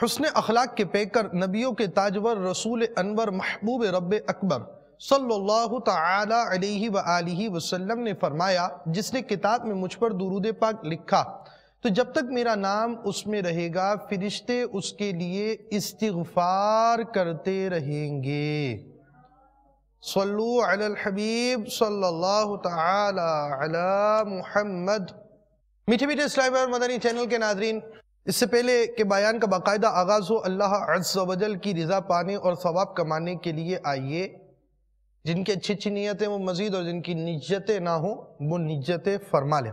हसन अखलाक के पेकर नबियों के ताजवर रसूल अनवर महबूब रब अकबर सल्लल्लाहु ताला अलैहि वसल्लम ने फरमाया जिसने किताब में मुझ पर दुरूद पाक लिखा तो जब तक मेरा नाम उसमें रहेगा फिरिश्ते उसके लिए इस्तफार करते रहेंगे सल्लु हबीब सल्लल्लाहु ताला अला मुहम्मद मीठे मीठे इस्लाम मदनी चैनल के नाजरीन इससे पहले के बयान का बाकायदा आगाज़ हो अल्लाह अज्जल की रज़ा पाने और सवाब कमाने के लिए आइए जिनकी अच्छी अच्छी नीयतें वो मज़ीद और जिनकी निज्जतें ना हो वो निज्जतें फरमा लें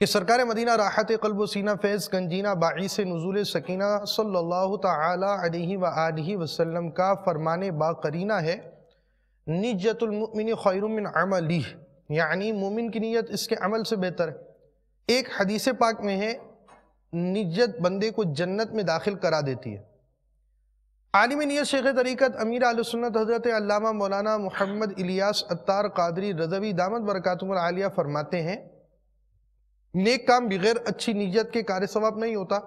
कि सरकार मदीना राहत कल्ब सीना फैज़ गंजीना बाईस नजूल सकीना सल्लल्लाहु अलैहि सल्ला वसल्लम का फरमान बाकरीना है निजतमिन खैरमिन अमली यानी मोमिन की नीयत इसके अमल से बेहतर है एक हदीस पाक में है निजत बंदे को जन्नत में दाखिल करा देती है आलिम नियत शेख तरीक़त अमीर आलसन्नत हज़रत अलामा मौलाना मोहम्मद इलियास अत्तार कादरी रजवी दामद आलिया फरमाते हैं नेक काम बगैर अच्छी नीयत के कार्य सवाब नहीं होता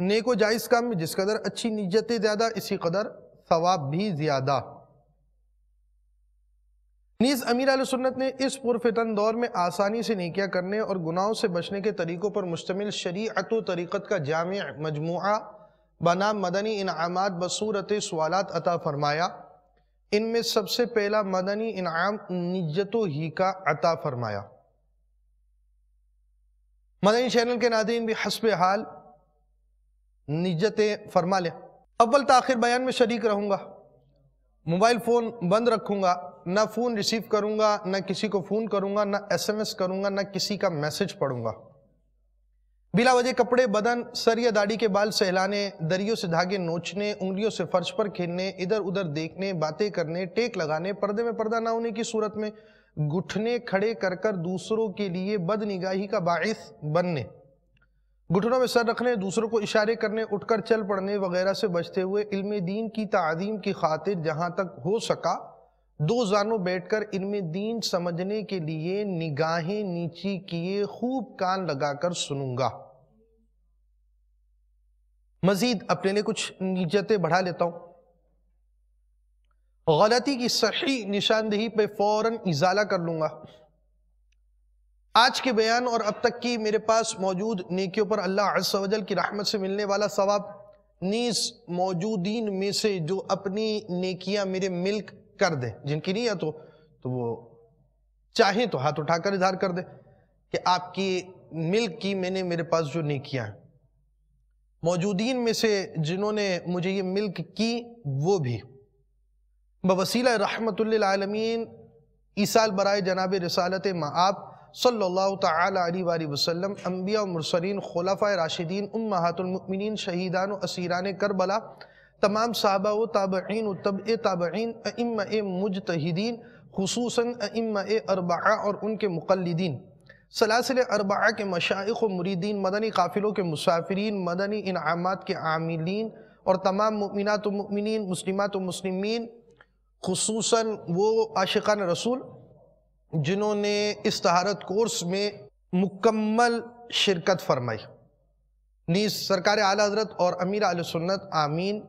नेक व जायज़ काम में जिस कदर अच्छी नीयतें ज़्यादा इसी कदर सवाब भी ज़्यादा नीज अमीर सुन्नत ने इस पुरफितन दौर में आसानी से निकिया करने और गुनाहों से बचने के तरीक़ों पर मुश्तमिल शरीत तरीक़त का जाम मजमू बनाम मदनी इनाम बसूरत सवालत अता फरमाया इनमें सबसे पहला मदनी इनाम निजत ही का अता फरमाया मदनी चैनल के नादीन भी हसब हाल निजतें फरमा लें अव्वल तखिर बयान में शरीक रहूँगा मोबाइल फ़ोन बंद रखूँगा ना फ़ोन रिसीव करूँगा ना किसी को फ़ोन करूँगा ना एसएमएस करूँगा ना किसी का मैसेज पढ़ूँगा बिला वजह कपड़े बदन सर या दाढ़ी के बाल सहलाने दरियों से धागे नोचने उंगलियों से फर्श पर खेलने इधर उधर देखने बातें करने टेक लगाने पर्दे में पर्दा ना होने की सूरत में घुटने खड़े कर कर दूसरों के लिए बदनिगाही का बायस बनने घुटनों में सर रखने दूसरों को इशारे करने उठकर चल पड़ने वगैरह से बचते हुए इल्म दीन की तदीम की खातिर जहाँ तक हो सका दो जानों बैठकर इल्म दीन समझने के लिए निगाहें नीची किए खूब कान लगाकर सुनूंगा मजीद अपने लिए कुछ नीजतें बढ़ा लेता हूं गलती की सही निशानदेही पे फ़ौरन इजाला कर लूंगा आज के बयान और अब तक की मेरे पास मौजूद नेकियों पर अल्लाह अजल की रहमत से मिलने वाला सवाब नीस मौजूदीन में से जो अपनी नेकियां मेरे मिल्क कर दे जिनकी नहीं है तो, तो वो चाहे तो हाथ उठाकर इजहार कर दे कि आपकी मिल्क की मैंने मेरे पास जो नेकियां हैं मौजूदीन में से जिन्होंने मुझे ये मिल्क की वो भी बवसीला रहमतुल्लामीन ईसाल बरए जनाब रसालत आप सल्ला तली वसलम अम्बिया मरसरीन खलाफ़ा राशिदीन उम्मातमिन शहीदान असीरान करबला तमाम साहबा व ताबीन तब ताबीन अम मुजतहदीन खसूस अम अरबा और उनके मुकलदीन सलासिल अरबा के मशाइ मुरीदीन मदनी काफिलों के मुसाफरीन मदनी इनामत के आमिलीन और तमाम ममिनत मिन मुस्लिमत मुस्लिमीन खसूस वो आशिकान रसूल जिन्होंने इस तहारत कोर्स में मुकम्मल शिरकत फरमाई नीज सरकार आला हजरत और अमीर आल सुन्नत आमीन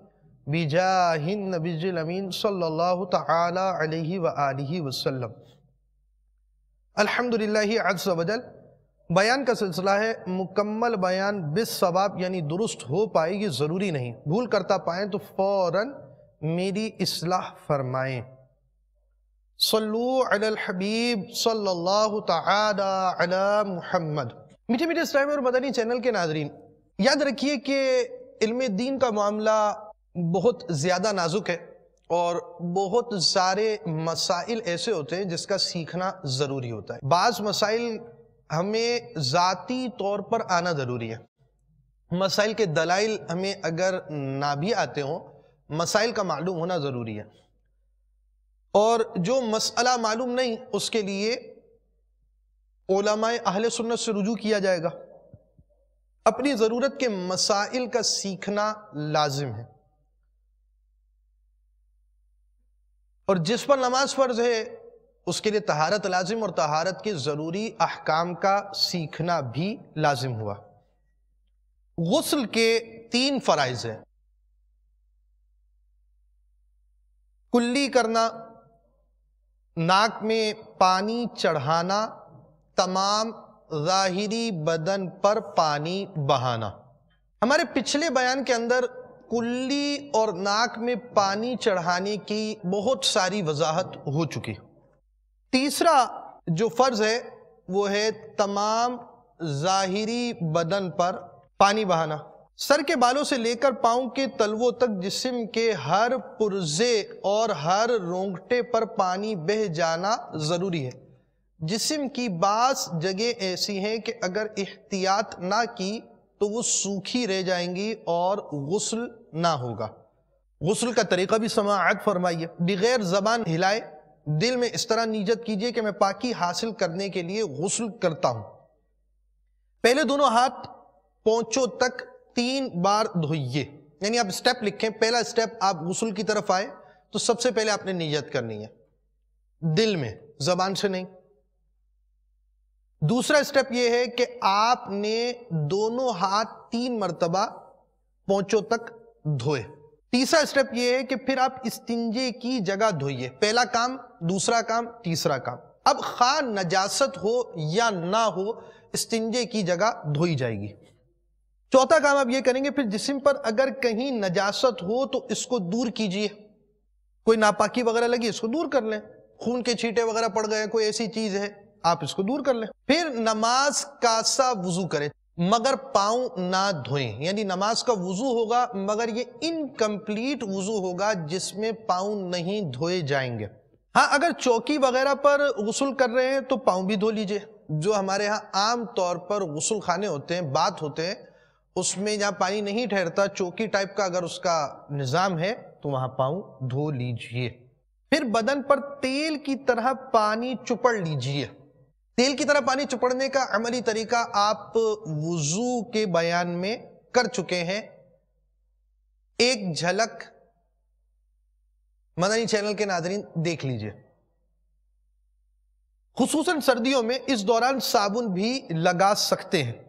बिजाहिन नबीजिल अमीन सल्लल्लाहु ताला अलैहि व आलिहि वसल्लम अल्हम्दुलिल्लाह अज़ वजल बयान का सिलसिला है मुकम्मल बयान बिस सवाब यानी दुरुस्त हो पाए ये ज़रूरी नहीं भूल करता पाएँ तो फ़ौर मेरी असलाह फरमाएँ हबीब मुहम्मद मीठे मीठे इस्लाम और मदनी चैनल के नाजरीन याद रखिए कि इल्म दीन का मामला बहुत ज़्यादा नाजुक है और बहुत सारे मसाइल ऐसे होते हैं जिसका सीखना ज़रूरी होता है बाज़ मसाइल हमें ज़ाती तौर पर आना ज़रूरी है मसाइल के दलाइल हमें अगर ना भी आते हों मसाइल का मालूम होना ज़रूरी है और जो मसला मालूम नहीं उसके लिए ओलमाए अहले सुन्नत से रुजू किया जाएगा अपनी ज़रूरत के मसाइल का सीखना लाजिम है और जिस पर नमाज फ़र्ज है उसके लिए तहारत लाजिम और तहारत के ज़रूरी अहकाम का सीखना भी लाजिम हुआ गसल के तीन फ़रज़ हैं कुल्ली करना नाक में पानी चढ़ाना तमाम ज़ाहिरी बदन पर पानी बहाना हमारे पिछले बयान के अंदर कुल्ली और नाक में पानी चढ़ाने की बहुत सारी वजाहत हो चुकी तीसरा जो फ़र्ज़ है वो है तमाम ज़ाहिरी बदन पर पानी बहाना सर के बालों से लेकर पांव के तलवों तक जिस्म के हर पुर्जे और हर रोंगटे पर पानी बह जाना ज़रूरी है जिस्म की बास जगह ऐसी हैं कि अगर एहतियात ना की तो वो सूखी रह जाएंगी और गसल ना होगा गसल का तरीका भी समाज फरमाइए बगैर ज़बान हिलाए दिल में इस तरह नीजत कीजिए कि मैं पाकि हासिल करने के लिए गसल करता हूँ पहले दोनों हाथ पहुँचों तक तीन बार धोइए यानी आप स्टेप लिखें पहला स्टेप आप गुसल की तरफ आए तो सबसे पहले आपने नियत करनी है दिल में जबान से नहीं दूसरा स्टेप यह है कि आपने दोनों हाथ तीन मरतबा पहुंचो तक धोए तीसरा स्टेप यह है कि फिर आप स्तिंजे की जगह धोइए पहला काम दूसरा काम तीसरा काम अब खा नजासत हो या ना हो इस्तिंजे की जगह धोई जाएगी चौथा काम आप ये करेंगे फिर जिसम पर अगर कहीं नजासत हो तो इसको दूर कीजिए कोई नापाकी वगैरह लगी इसको दूर कर लें खून के छींटे वगैरह पड़ गए कोई ऐसी चीज है आप इसको दूर कर लें फिर नमाज का सा वजू करें मगर पाओ ना धोएं यानी नमाज का वजू होगा मगर ये इनकम्प्लीट वजू होगा जिसमें पाँव नहीं धोए जाएंगे हाँ अगर चौकी वगैरह पर गसल कर रहे हैं तो पाँव भी धो लीजिए जो हमारे यहाँ आम तौर पर गसल खाने होते हैं बात होते हैं उसमें जहाँ पानी नहीं ठहरता चौकी टाइप का अगर उसका निज़ाम है तो वहाँ पाँव धो लीजिए फिर बदन पर तेल की तरह पानी चुपड़ लीजिए तेल की तरह पानी चुपड़ने का अमली तरीका आप वजू के बयान में कर चुके हैं एक झलक मदनी चैनल के नाजरीन देख लीजिए खसूस सर्दियों में इस दौरान साबुन भी लगा सकते हैं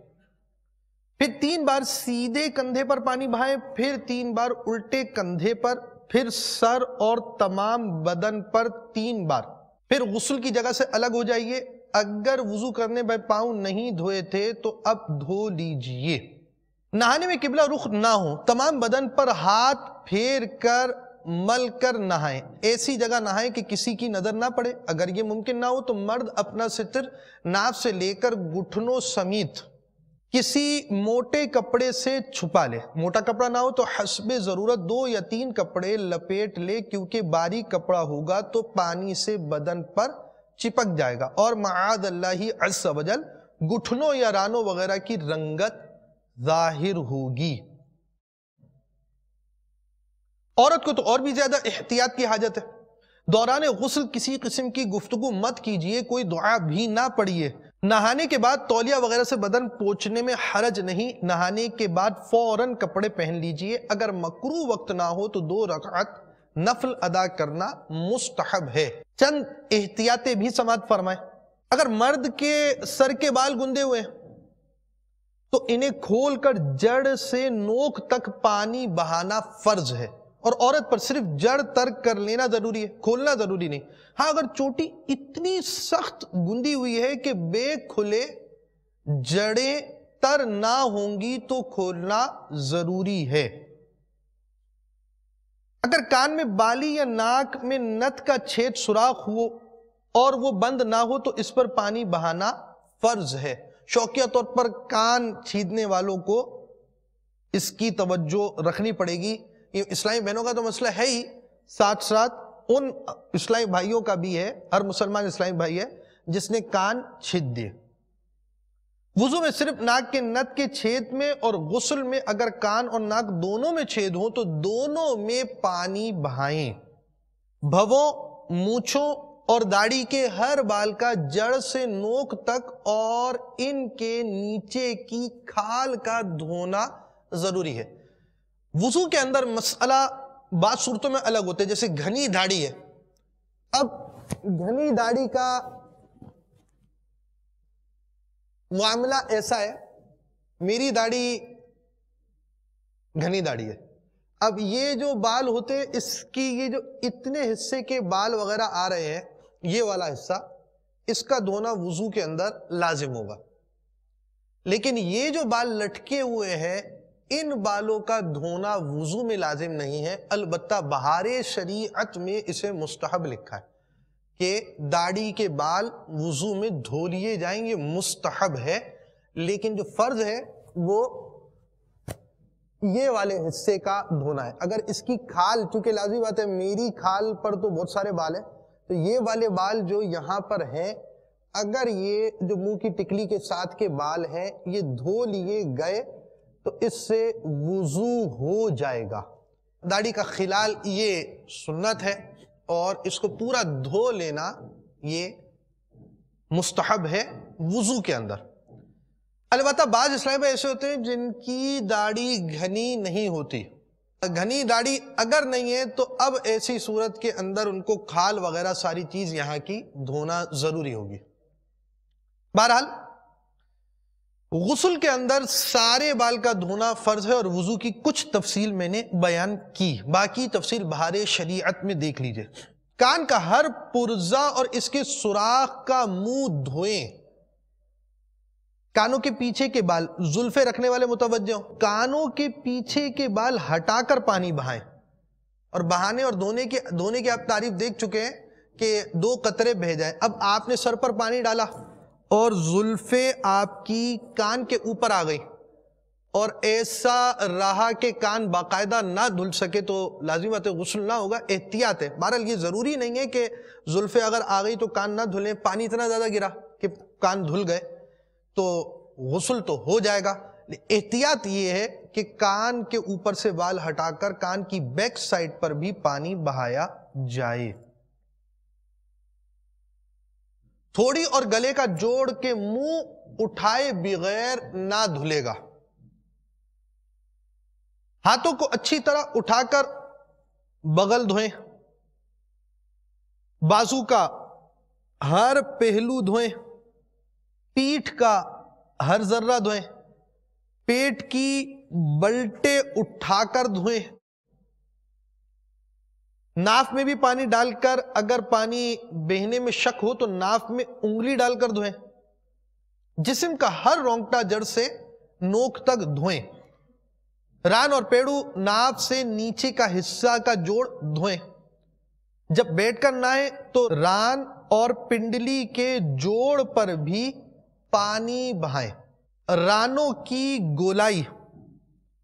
फिर तीन बार सीधे कंधे पर पानी बहाए फिर तीन बार उल्टे कंधे पर फिर सर और तमाम बदन पर तीन बार फिर गुसल की जगह से अलग हो जाइए अगर वजू करने में पाँव नहीं धोए थे तो अब धो लीजिए नहाने में किबला रुख ना हो तमाम बदन पर हाथ फेर कर मल कर नहाएं ऐसी जगह नहाएं कि किसी की नज़र ना पड़े अगर ये मुमकिन ना हो तो मर्द अपना सितर नाव से लेकर घुटनों समेत किसी मोटे कपड़े से छुपा ले मोटा कपड़ा ना हो तो हसब ज़रूरत दो या तीन कपड़े लपेट ले क्योंकि बारीक कपड़ा होगा तो पानी से बदन पर चिपक जाएगा और माद अल्लाह ही असवजल गुठनों या रानों वगैरह की रंगत जाहिर होगी औरत को तो और भी ज्यादा एहतियात की हाजत है दौरान गुसल किसी किस्म की गुफ्तगु मत कीजिए कोई दुआ भी ना पढ़िए नहाने के बाद तौलिया वगैरह से बदन पोछने में हरज नहीं नहाने के बाद फौरन कपड़े पहन लीजिए अगर मकरू वक्त ना हो तो दो रकात नफल अदा करना मुस्तहब है चंद एहतियातें भी समाज फरमाए अगर मर्द के सर के बाल गुंदे हुए तो इन्हें खोलकर जड़ से नोक तक पानी बहाना फर्ज है और औरत पर सिर्फ जड़ तर्क कर लेना जरूरी है खोलना जरूरी नहीं हाँ अगर चोटी इतनी सख्त गुंदी हुई है कि बे खुले जड़ें तर ना होंगी तो खोलना जरूरी है अगर कान में बाली या नाक में नत का छेद सुराख हो और वो बंद ना हो तो इस पर पानी बहाना फर्ज है शौकिया तौर पर कान छीदने वालों को इसकी तवज्जो रखनी पड़ेगी इस्लामी बहनों का तो मसला है ही साथ साथ उन इस्लामी भाइयों का भी है हर मुसलमान इस्लामी भाई है जिसने कान छेद दिए वजू में सिर्फ नाक के नत के छेद में और गुसल में अगर कान और नाक दोनों में छेद हो तो दोनों में पानी बहाएं भवों मूछों और दाढ़ी के हर बाल का जड़ से नोक तक और इनके नीचे की खाल का धोना जरूरी है वजू के अंदर मसला बाद सूरतों में अलग होते हैं जैसे घनी दाढ़ी है अब घनी दाढ़ी का मामला ऐसा है मेरी दाढ़ी घनी दाढ़ी है अब ये जो बाल होते हैं इसकी ये जो इतने हिस्से के बाल वगैरह आ रहे हैं ये वाला हिस्सा इसका धोना वजू के अंदर लाजिम होगा लेकिन ये जो बाल लटके हुए हैं इन बालों का धोना वजू में लाजिम नहीं है अलबत् बहार शरीत में इसे मुस्तहब लिखा है कि दाढ़ी के बाल वजू में धो लिए जाएंगे मुस्तहब है लेकिन जो फर्ज है वो ये वाले हिस्से का धोना है अगर इसकी खाल चूंकि लाजमी बात है मेरी खाल पर तो बहुत सारे बाल है तो ये वाले बाल जो यहाँ पर हैं अगर ये जो मुंह की टिकली के साथ के बाल हैं ये धो लिए गए तो इससे वज़ू हो जाएगा दाढ़ी का खिलाल ये सुन्नत है और इसको पूरा धो लेना ये मुस्तहब है वज़ू के अंदर अलबत् बाज इस्लाम ऐसे होते हैं जिनकी दाढ़ी घनी नहीं होती घनी दाढ़ी अगर नहीं है तो अब ऐसी सूरत के अंदर उनको खाल वगैरह सारी चीज यहां की धोना जरूरी होगी बहरहाल गसल के अंदर सारे बाल का धोना फ़र्ज है और वज़ू की कुछ तफसील मैंने बयान की बाकी तफसील बाहर शरीयत में देख लीजिए कान का हर पुर्जा और इसके सुराख का मुंह धोएं कानों के पीछे के बाल जुल्फे रखने वाले मुतवजों कानों के पीछे के बाल हटाकर पानी बहाएं और बहाने और धोने के धोने की आप तारीफ देख चुके हैं कि दो कतरे बह जाए अब आपने सर पर पानी डाला और जुल्फ़े आपकी कान के ऊपर आ गई और ऐसा रहा कि कान बाकायदा ना धुल सके तो लाजिमत बात है गसल ना होगा एहतियात है बहरहाल ये ज़रूरी नहीं है कि जुल्फ़े अगर आ गई तो कान ना धुलें पानी इतना ज़्यादा गिरा कि कान धुल गए तो गसल तो हो जाएगा एहतियात ये है कि कान के ऊपर से बाल हटाकर कान की बैक साइड पर भी पानी बहाया जाए थोड़ी और गले का जोड़ के मुंह उठाए बगैर ना धुलेगा हाथों को अच्छी तरह उठाकर बगल धोएं बाजू का हर पहलू धोएं पीठ का हर जर्रा धोएं पेट की बल्टे उठाकर धोएं नाफ में भी पानी डालकर अगर पानी बहने में शक हो तो नाफ में उंगली डालकर धोएं जिसम का हर रोंगटा जड़ से नोक तक धोएं रान और पेड़ू नाफ से नीचे का हिस्सा का जोड़ धोएं जब बैठकर नहाए तो रान और पिंडली के जोड़ पर भी पानी बहाएं रानों की गोलाई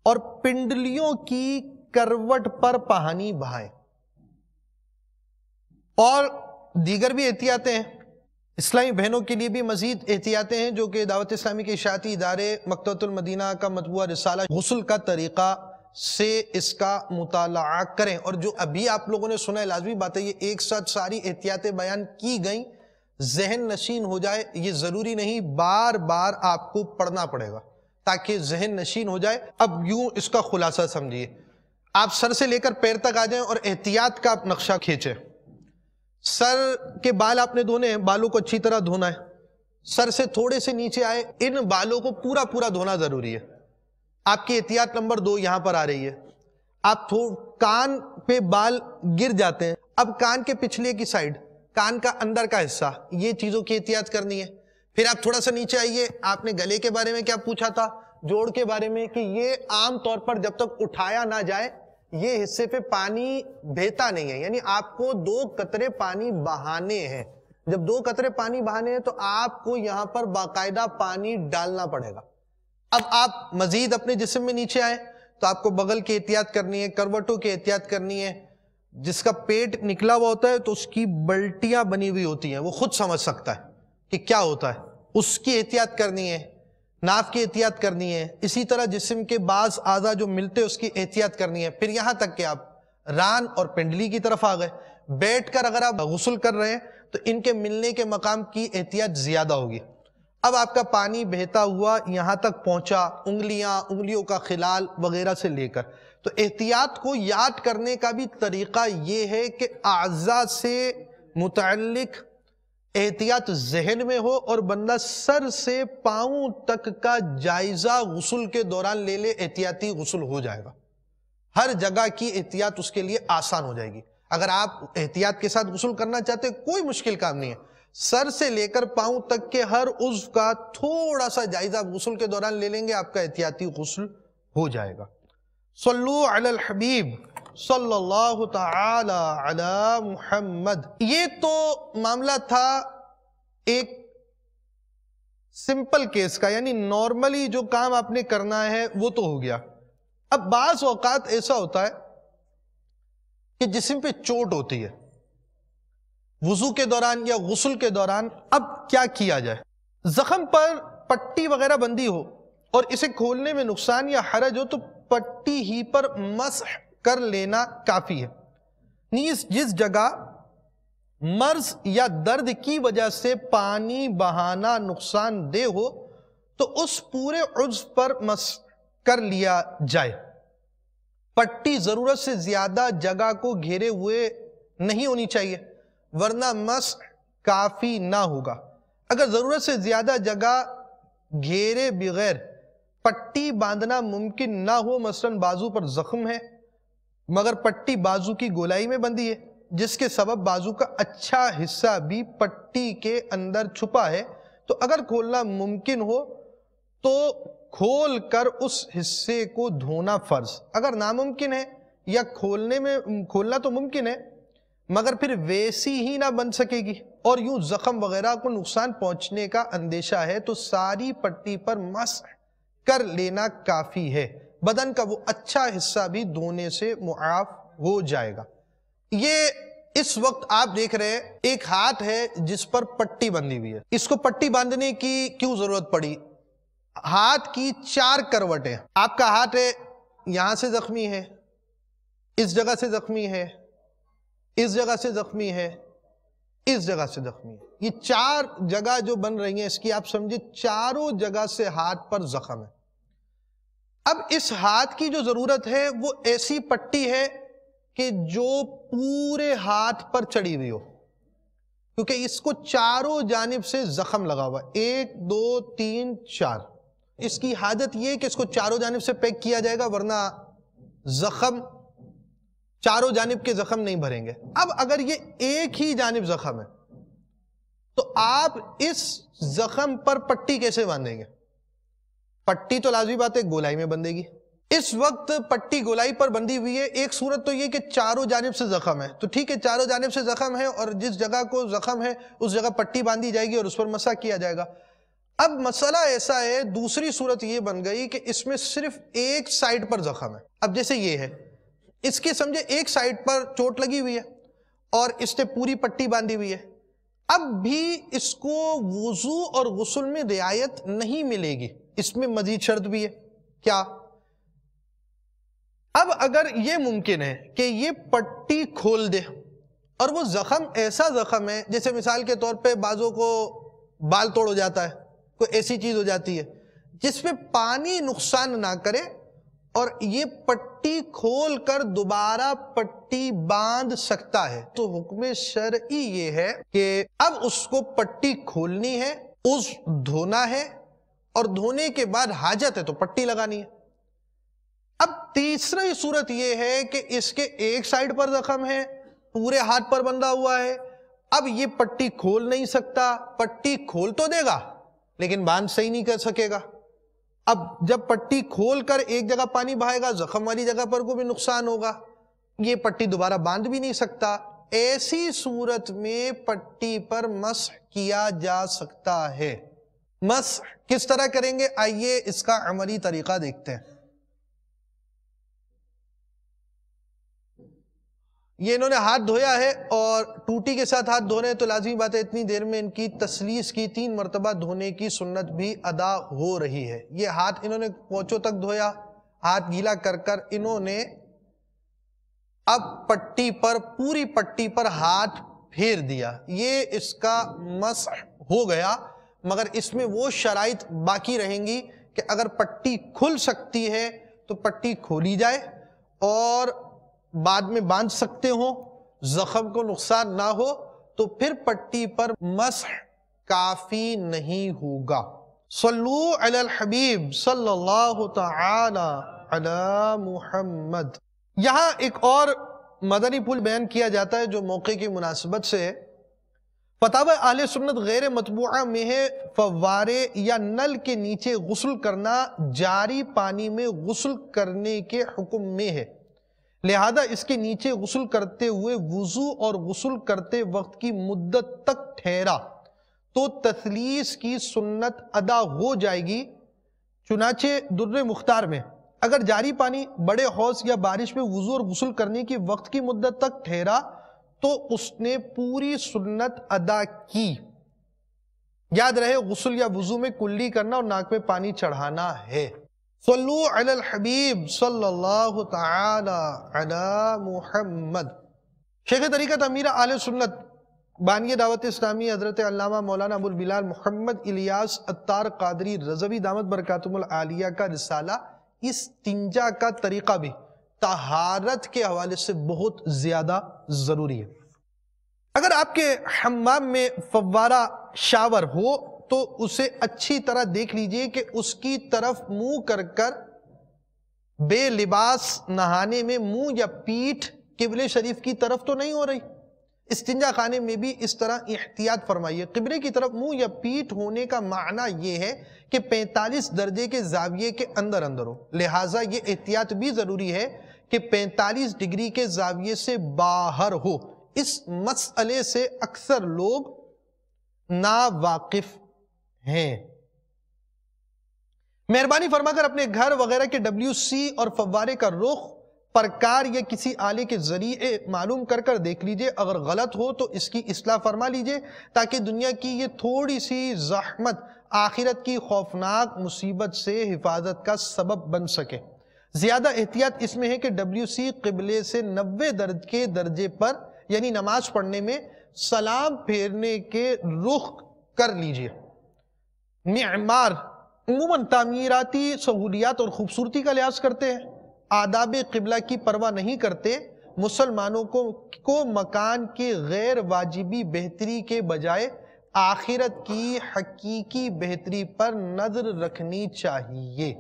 और पिंडलियों की करवट पर पानी बहाएं और दीगर भी एहतियातें हैं इस्लामी बहनों के लिए भी मजीद एहतियातें हैं जो कि दावत इस्लामी के इशाती इदारे मकतमदीना का मतबूा रसाला गसल का तरीक़ा से इसका मुताल करें और जो अभी आप लोगों ने सुना है लाजमी बात है ये एक साथ सारी एहतियातें बयान की गई जहन नशीन हो जाए ये ज़रूरी नहीं बार बार आपको पढ़ना पड़ेगा ताकि जहन नशीन हो जाए अब यूं इसका खुलासा समझिए आप सर से लेकर पैर तक आ जाएं और एहतियात का नक्शा खींचें सर के बाल आपने धोने हैं बालों को अच्छी तरह धोना है सर से थोड़े से नीचे आए इन बालों को पूरा पूरा धोना जरूरी है आपकी एहतियात नंबर दो यहां पर आ रही है आप कान पे बाल गिर जाते हैं अब कान के पिछले की साइड कान का अंदर का हिस्सा ये चीजों की एहतियात करनी है फिर आप थोड़ा सा नीचे आइए आपने गले के बारे में क्या पूछा था जोड़ के बारे में कि ये आम तौर पर जब तक उठाया ना जाए ये हिस्से पे पानी बहता नहीं है यानी आपको दो कतरे पानी बहाने हैं जब दो कतरे पानी बहाने हैं तो आपको यहां पर बाकायदा पानी डालना पड़ेगा अब आप मजीद अपने जिस्म में नीचे आए तो आपको बगल की एहतियात करनी है करवटों की एहतियात करनी है जिसका पेट निकला हुआ होता है तो उसकी बल्टियां बनी हुई होती हैं वो खुद समझ सकता है कि क्या होता है उसकी एहतियात करनी है नाफ की एहतियात करनी है इसी तरह जिसम के बाज आज़ा जो मिलते हैं उसकी एहतियात करनी है फिर यहाँ तक कि आप रान और पिंडली की तरफ आ गए बैठ कर अगर आप गसल कर रहे हैं तो इनके मिलने के मकाम की एहतियात ज़्यादा होगी अब आपका पानी बहता हुआ यहाँ तक पहुँचा उंगलियाँ उंगलियों का खिलाल वगैरह से लेकर तो एहतियात को याद करने का भी तरीका ये है कि आजा से मुतलक़ एहतियात जहन में हो और बंदा सर से पाओ तक का जायजा गसल के दौरान ले ले एहतियाती गसल हो जाएगा हर जगह की एहतियात उसके लिए आसान हो जाएगी अगर आप एहतियात के साथ गसल करना चाहते कोई मुश्किल काम नहीं है सर से लेकर पांव तक के हर उज्व का थोड़ा सा जायजा गसल के दौरान ले लेंगे आपका एहतियाती गसल हो जाएगा सल्लु अल हबीब सल्लल्लाहु ये तो मामला था एक सिंपल केस का यानी नॉर्मली जो काम आपने करना है वो तो हो गया अब बाज औकात ऐसा होता है कि जिसम पे चोट होती है वजू के दौरान या गसल के दौरान अब क्या किया जाए जख्म पर पट्टी वगैरह बंदी हो और इसे खोलने में नुकसान या हरज हो तो पट्टी ही पर मसह कर लेना काफ़ी है नीस जिस जगह मर्ज या दर्द की वजह से पानी बहाना नुकसान दे हो तो उस पूरे उज पर मस कर लिया जाए पट्टी जरूरत से ज्यादा जगह को घेरे हुए नहीं होनी चाहिए वरना मस काफी ना होगा अगर जरूरत से ज्यादा जगह घेरे बगैर पट्टी बांधना मुमकिन ना हो मसलन बाजू पर जख्म है मगर पट्टी बाजू की गोलाई में बंधी है जिसके सबब बाजू का अच्छा हिस्सा भी पट्टी के अंदर छुपा है तो अगर खोलना मुमकिन हो तो खोल कर उस हिस्से को धोना फर्ज अगर नामुमकिन है या खोलने में खोलना तो मुमकिन है मगर फिर वैसी ही ना बन सकेगी और यूं जख्म वगैरह को नुकसान पहुंचने का अंदेशा है तो सारी पट्टी पर मस कर लेना काफ़ी है बदन का वो अच्छा हिस्सा भी धोने से मुआफ हो जाएगा ये इस वक्त आप देख रहे हैं एक हाथ है जिस पर पट्टी बंधी हुई है इसको पट्टी बांधने की क्यों जरूरत पड़ी हाथ की चार करवटें आपका हाथ है यहां से जख्मी है इस जगह से जख्मी है इस जगह से जख्मी है इस जगह से जख्मी है ये चार जगह जो बन रही है इसकी आप समझिए चारों जगह से हाथ पर जख्म है अब इस हाथ की जो ज़रूरत है वो ऐसी पट्टी है कि जो पूरे हाथ पर चढ़ी हुई हो क्योंकि इसको चारों जानब से जख्म लगा हुआ एक दो तीन चार इसकी हाजत यह कि इसको चारों जानब से पैक किया जाएगा वरना जख्म चारों जानब के जख्म नहीं भरेंगे अब अगर ये एक ही जानब जख्म है तो आप इस जख्म पर पट्टी कैसे बांधेंगे पट्टी तो लाजमी बात है गोलाई में बंधेगी इस वक्त पट्टी गोलाई पर बंधी हुई है एक सूरत तो ये कि चारों जानब से जख्म है तो ठीक है चारों जानब से जख्म है और जिस जगह को जख्म है उस जगह पट्टी बांधी जाएगी और उस पर मसा किया जाएगा अब मसला ऐसा है दूसरी सूरत ये बन गई कि इसमें सिर्फ एक साइड पर जख्म है अब जैसे ये है इसके समझे एक साइड पर चोट लगी हुई है और इसने पूरी पट्टी बांधी हुई है अब भी इसको वजू और गसल में रियायत नहीं मिलेगी इसमें मजीद शर्त भी है क्या अब अगर ये मुमकिन है कि ये पट्टी खोल दे और वो जख्म ऐसा जख्म है जैसे मिसाल के तौर पे बाजों को बाल तोड़ हो जाता है कोई ऐसी चीज हो जाती है जिसमें पानी नुकसान ना करे और ये पट्टी खोल कर दोबारा पट्टी बांध सकता है तो हुक्म शर्ई ये है कि अब उसको पट्टी खोलनी है उस धोना है और धोने के बाद हाजत है तो पट्टी लगानी है अब तीसरी सूरत यह है कि इसके एक साइड पर जख्म है पूरे हाथ पर बंधा हुआ है अब ये पट्टी खोल नहीं सकता पट्टी खोल तो देगा लेकिन बांध सही नहीं कर सकेगा अब जब पट्टी खोल कर एक जगह पानी बहाएगा जख्म वाली जगह पर को भी नुकसान होगा ये पट्टी दोबारा बांध भी नहीं सकता ऐसी सूरत में पट्टी पर मस किया जा सकता है मस किस तरह करेंगे आइए इसका अमली तरीका देखते हैं ये इन्होंने हाथ धोया है और टूटी के साथ हाथ धोने तो लाजमी बात है इतनी देर में इनकी तसलीस की तीन मरतबा धोने की सुन्नत भी अदा हो रही है ये हाथ इन्होंने पोचों तक धोया हाथ गीला कर कर इन्होंने अब पट्टी पर पूरी पट्टी पर हाथ फेर दिया ये इसका मस हो गया मगर इसमें वो शराइ बाकी रहेंगी कि अगर पट्टी खुल सकती है तो पट्टी खोली जाए और बाद में बांध सकते हो जख्म को नुकसान ना हो तो फिर पट्टी पर मस काफ़ी नहीं होगा सल्लू अल हबीब सल्लल्लाहु ताला मुहम्मद यहाँ एक और मदनी पुल बयान किया जाता है जो मौके की मुनासिबत से है पताब आल सुन्नत गैर मतबूा में है फवारे या नल के नीचे गसल करना जारी पानी में गसल करने के हुक्म में है लिहाजा इसके नीचे गसल करते हुए वज़ू और गसल करते वक्त की मुद्दत तक ठहरा तो तसलीस की सुन्नत अदा हो जाएगी चुनाचे दुर्र मुख्तार में अगर जारी पानी बड़े हौस या बारिश में वज़ू और गसल करने की वक्त की मुद्दत तक ठहरा तो उसने पूरी सुन्नत अदा की याद रहे गसल या वजू में कुल्ली करना और नाक में पानी चढ़ाना है सल्लू अल हबीब सल्लल्लाहु अला मुहम्मद शेख तरीक़त अमीर आल सुन्नत बानिय दावत इस्लामी हज़रत अल्लामा मौलाना अबुल बिलाल मोहम्मद इलियास अत्तार कादरी रजवी दामद आलिया का रिसाला इस तिंजा का तरीक़ा भी तहारत के हवाले से बहुत ज़्यादा ज़रूरी है अगर आपके हमाम में फवारा शावर हो तो उसे अच्छी तरह देख लीजिए कि उसकी तरफ मुंह कर कर बेलिबास नहाने में मुंह या पीठ किबले शरीफ की तरफ तो नहीं हो रही इस चिंजा खाने में भी इस तरह एहतियात फरमाइए किबले की तरफ मुंह या पीठ होने का माना यह है कि 45 दर्जे के जाविये के अंदर अंदर हो लिहाजा ये एहतियात भी ज़रूरी है कि 45 डिग्री के जाविये से बाहर हो इस मसले से अक्सर लोग नावाकिफ हैं मेहरबानी फरमाकर अपने घर वगैरह के डब्ल्यू सी और फवारे का रुख प्रकार या किसी आले के जरिए मालूम कर कर देख लीजिए अगर गलत हो तो इसकी असलाह फरमा लीजिए ताकि दुनिया की ये थोड़ी सी जहमत आखिरत की खौफनाक मुसीबत से हिफाजत का सबब बन सके ज़्यादा एहतियात इसमें है कि डब्ल्यू सी कबले से नबे दर्ज के दर्जे पर यानी नमाज पढ़ने में सलाम फेरने के रुख कर लीजिए मैमार उमूमन तमीराती सहूलियात और ख़ूबसूरती का लिहाज करते हैं आदाब कबला की परवाह नहीं करते मुसलमानों को को मकान के गैर वाजिबी बेहतरी के बजाय आखिरत की हकीकी बेहतरी पर नज़र रखनी चाहिए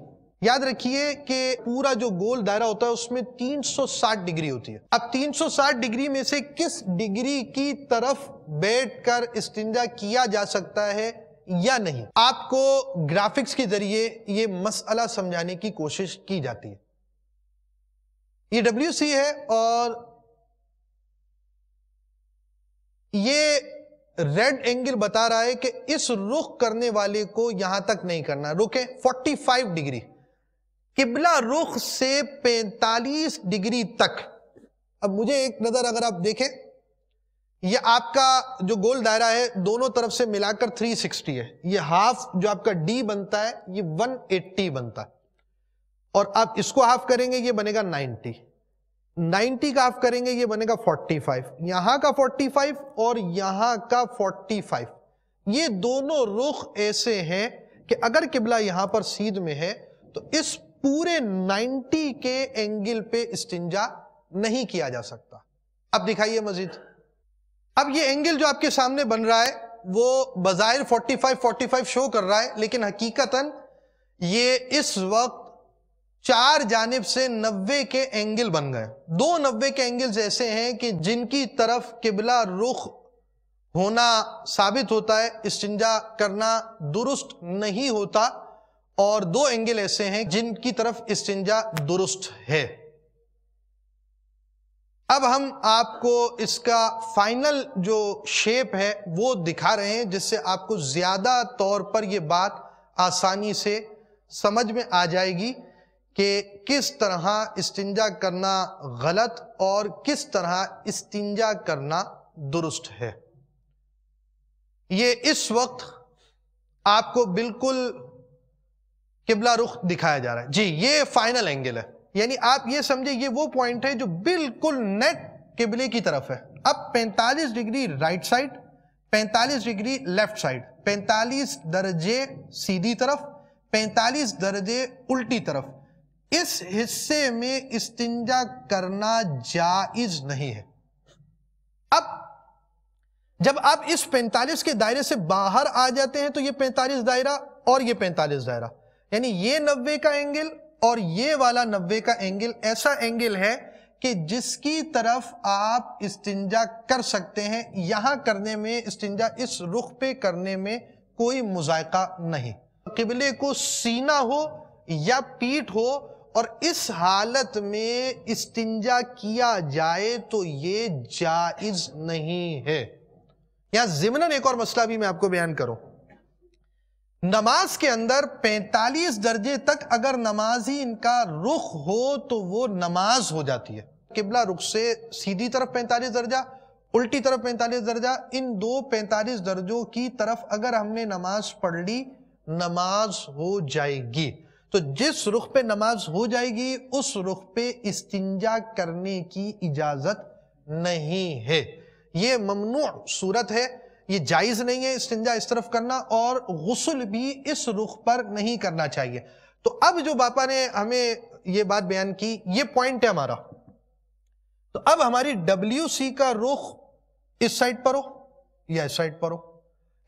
याद रखिए कि पूरा जो गोल दायरा होता है उसमें 360 डिग्री होती है अब 360 डिग्री में से किस डिग्री की तरफ बैठकर इस्तिंजा किया जा सकता है या नहीं आपको ग्राफिक्स के जरिए ये मसला समझाने की कोशिश की जाती है ये डब्ल्यू सी है और ये रेड एंगल बता रहा है कि इस रुख करने वाले को यहां तक नहीं करना रुके 45 डिग्री किबला रुख से 45 डिग्री तक अब मुझे एक नज़र अगर आप देखें ये आपका जो गोल दायरा है दोनों तरफ से मिलाकर 360 है ये हाफ जो आपका डी बनता है ये 180 बनता है और आप इसको हाफ करेंगे ये बनेगा 90 90 का हाफ करेंगे ये बनेगा 45 यहां का 45 और यहां का 45 ये दोनों रुख ऐसे हैं कि अगर किबला यहां पर सीध में है तो इस पूरे 90 के एंगल पे स्टिंजा नहीं किया जा सकता अब दिखाइए मजीद अब ये एंगल जो आपके सामने बन रहा है वो बज़ाहिर 45 45 शो कर रहा है लेकिन हकीकतन ये इस वक्त चार जानब से नब्बे के एंगल बन गए दो नब्बे के एंगल्स ऐसे हैं कि जिनकी तरफ किबला रुख होना साबित होता है इस्तिंजा करना दुरुस्त नहीं होता और दो एंगल ऐसे हैं जिनकी तरफ इस्तिंजा दुरुस्त है अब हम आपको इसका फाइनल जो शेप है वो दिखा रहे हैं जिससे आपको ज़्यादा तौर पर यह बात आसानी से समझ में आ जाएगी कि किस तरह इस्तिंजा करना गलत और किस तरह इस्तिंजा करना दुरुस्त है ये इस वक्त आपको बिल्कुल किबला रुख दिखाया जा रहा है जी ये फाइनल एंगल है यानी आप ये समझे ये वो पॉइंट है जो बिल्कुल नेट किबले की तरफ है अब 45 degree right side 45 degree left side 45 दर्जे सीधी तरफ 45 दर्जे उल्टी तरफ इस हिस्से में इस्तिंजा करना जायज नहीं है अब जब आप इस 45 के दायरे से बाहर आ जाते हैं तो ये 45 दायरा और ये 45 दायरा यानी ये नब्बे का एंगल और ये वाला नब्बे का एंगल ऐसा एंगल है कि जिसकी तरफ आप इस्तिंजा कर सकते हैं यहां करने में इस्तिंजा इस रुख पे करने में कोई मुजायका नहीं किबले को सीना हो या पीठ हो और इस हालत में इस्तिंजा किया जाए तो ये जायज नहीं है यहां जिमनन एक और मसला भी मैं आपको बयान करूं नमाज के अंदर 45 दर्जे तक अगर नमाज ही इनका रुख हो तो वो नमाज हो जाती है किबला रुख से सीधी तरफ 45 दर्जा उल्टी तरफ 45 दर्जा इन दो 45 दर्जों की तरफ अगर हमने नमाज पढ़ ली नमाज हो जाएगी तो जिस रुख पे नमाज हो जाएगी उस रुख पे इस्तिंजा करने की इजाजत नहीं है ये ममनू सूरत है ये जायज़ नहीं है इस्तिंजा इस तरफ करना और गसल भी इस रुख पर नहीं करना चाहिए तो अब जो बापा ने हमें ये बात बयान की ये पॉइंट है हमारा तो अब हमारी डब्ल्यू सी का रुख इस साइड पर हो या इस साइड पर हो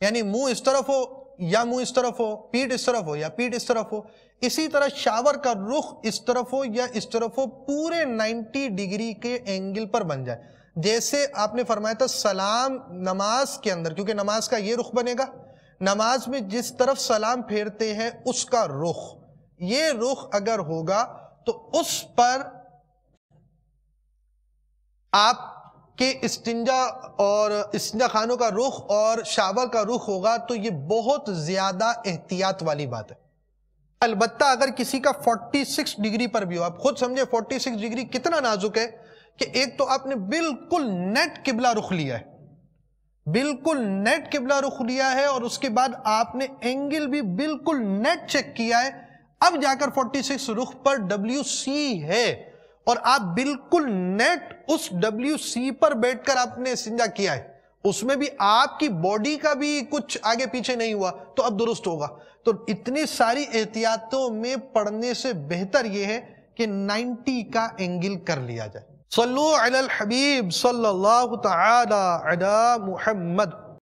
यानी मुंह इस तरफ हो या मुंह इस तरफ हो पीठ इस तरफ हो या पीठ इस तरफ हो इसी तरह शावर का रुख इस तरफ हो या इस तरफ हो पूरे 90 डिग्री के एंगल पर बन जाए जैसे आपने फरमाया था सलाम नमाज के अंदर क्योंकि नमाज का ये रुख बनेगा नमाज में जिस तरफ सलाम फेरते हैं उसका रुख ये रुख अगर होगा तो उस पर आप के इस्तिंजा और इस्तिंजा खानों का रुख और शावर का रुख होगा तो ये बहुत ज़्यादा एहतियात वाली बात है अलबत्ता अगर किसी का 46 डिग्री पर भी हो आप खुद समझे 46 डिग्री कितना नाजुक है कि एक तो आपने बिल्कुल नेट किबला रुख लिया है बिल्कुल नेट किबला रुख लिया है और उसके बाद आपने एंगल भी बिल्कुल नेट चेक किया है अब जाकर 46 रुख पर डब्ल्यू सी है और आप बिल्कुल नेट उस डब्ल्यू सी पर बैठकर आपने सिंजा किया है उसमें भी आपकी बॉडी का भी कुछ आगे पीछे नहीं हुआ तो अब दुरुस्त होगा तो इतनी सारी एहतियातों में पढ़ने से बेहतर यह है कि 90 का एंगल कर लिया जाए صلوا على الحبيب صلى الله تعالى على محمد